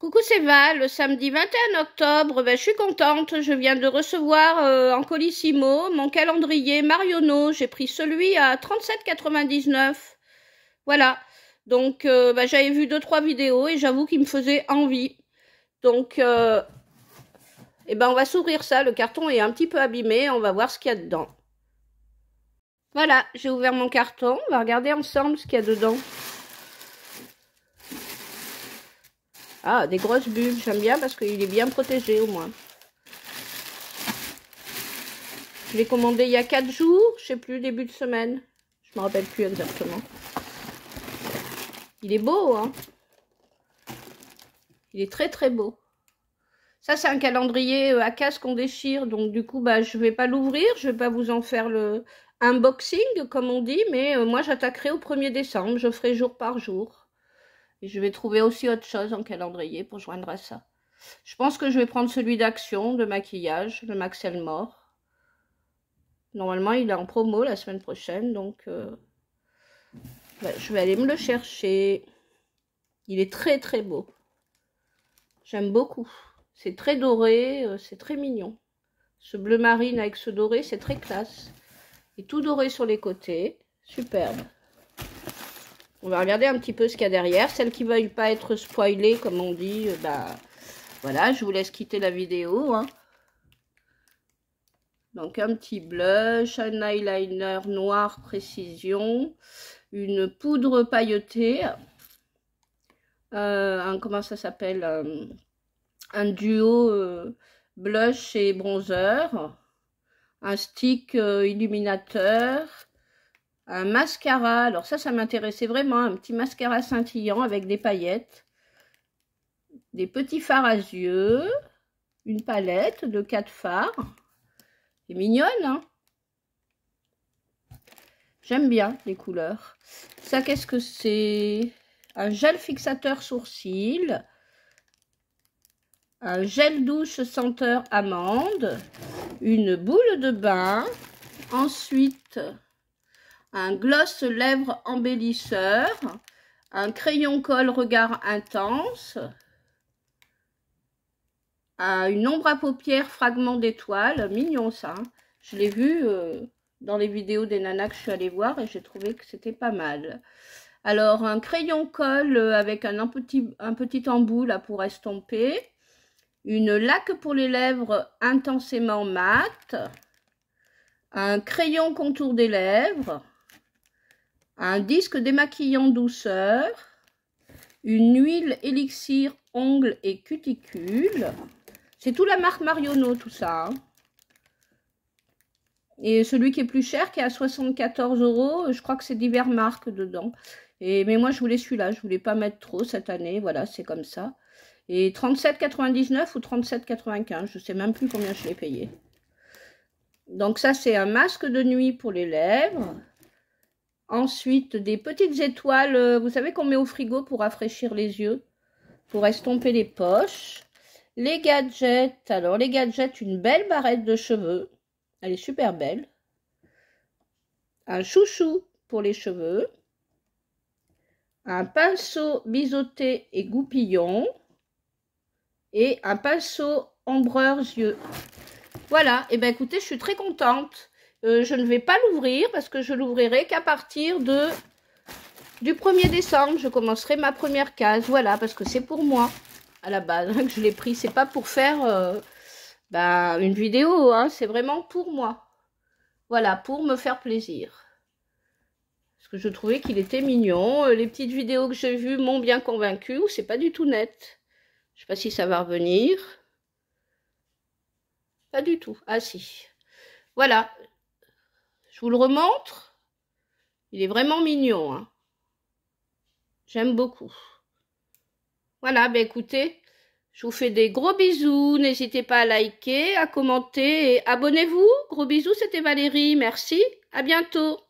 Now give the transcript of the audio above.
Coucou c'est Val, le samedi 21 octobre, ben, je suis contente, je viens de recevoir euh, en colissimo mon calendrier Mariono, j'ai pris celui à 37,99. Voilà, donc euh, ben, j'avais vu 2-3 vidéos et j'avoue qu'il me faisait envie. Donc, euh, eh ben, on va s'ouvrir ça, le carton est un petit peu abîmé, on va voir ce qu'il y a dedans. Voilà, j'ai ouvert mon carton, on va regarder ensemble ce qu'il y a dedans. Ah, des grosses bulles. J'aime bien parce qu'il est bien protégé au moins. Je l'ai commandé il y a 4 jours. Je sais plus, début de semaine. Je me rappelle plus exactement. Il est beau, hein Il est très très beau. Ça, c'est un calendrier euh, à casque qu'on déchire. Donc, du coup, bah, je ne vais pas l'ouvrir. Je ne vais pas vous en faire le unboxing, comme on dit. Mais euh, moi, j'attaquerai au 1er décembre. Je ferai jour par jour. Et je vais trouver aussi autre chose en calendrier pour joindre à ça. Je pense que je vais prendre celui d'action, de maquillage, le maxel mort Normalement, il est en promo la semaine prochaine, donc euh, bah, je vais aller me le chercher. Il est très très beau. J'aime beaucoup. C'est très doré, euh, c'est très mignon. Ce bleu marine avec ce doré, c'est très classe. Et tout doré sur les côtés, superbe. On va regarder un petit peu ce qu'il y a derrière. Celles qui ne veulent pas être spoilées, comme on dit, euh, bah voilà, je vous laisse quitter la vidéo. Hein. Donc un petit blush, un eyeliner noir précision, une poudre pailletée, euh, un, comment ça s'appelle euh, Un duo blush et bronzer, un stick illuminateur, un mascara. Alors ça, ça m'intéressait vraiment, un petit mascara scintillant avec des paillettes, des petits fards à yeux, une palette de quatre fards. C'est mignonne, hein J'aime bien les couleurs. Ça, qu'est-ce que c'est Un gel fixateur sourcils. Un gel douche senteur amande. Une boule de bain. Ensuite, un gloss lèvres embellisseur, un crayon colle regard intense, une ombre à paupières fragment d'étoile, mignon ça. Hein. Je l'ai vu euh, dans les vidéos des nanas que je suis allée voir et j'ai trouvé que c'était pas mal. Alors un crayon colle euh, avec un, petit, embout là pour estomper, une laque pour les lèvres intensément mate, un crayon contour des lèvres, un disque démaquillant douceur, une huile élixir ongles et cuticules. C'est tout la marque marionneau tout ça. Hein. Et celui qui est plus cher, qui est à 74 euros, je crois que c'est divers marques dedans. Et, mais moi, je voulais celui-là. Je voulais pas mettre trop cette année. Voilà, c'est comme ça. Et 37,99 ou 37,95. Je sais même plus combien je l'ai payé. Donc ça, c'est un masque de nuit pour les lèvres. Ensuite, des petites étoiles, euh, vous savez qu'on met au frigo pour rafraîchir les yeux, pour estomper les poches. Les gadgets, alors les gadgets, une belle barrette de cheveux, elle est super belle. Un chouchou pour les cheveux. Un pinceau biseauté et goupillon. Et un pinceau ombreur yeux. Voilà, et eh ben écoutez, je suis très contente. Euh, je ne vais pas l'ouvrir parce que je l'ouvrirai qu'à partir de du 1er décembre. Je commencerai ma première case. Voilà, parce que c'est pour moi à la base hein, que je l'ai pris. C'est pas pour faire euh, ben, une vidéo, hein. c'est vraiment pour moi. Voilà, pour me faire plaisir. Parce que je trouvais qu'il était mignon. Euh, les petites vidéos que j'ai vues m'ont bien convaincu. C'est pas du tout net. Je sais pas si ça va revenir. Pas du tout. Ah si. Voilà, le remontre. Il est vraiment mignon. Hein. J'aime beaucoup. Voilà, ben écoutez, je vous fais des gros bisous. N'hésitez pas à liker, à commenter et abonnez-vous. Gros bisous, c'était Valérie. Merci. À bientôt.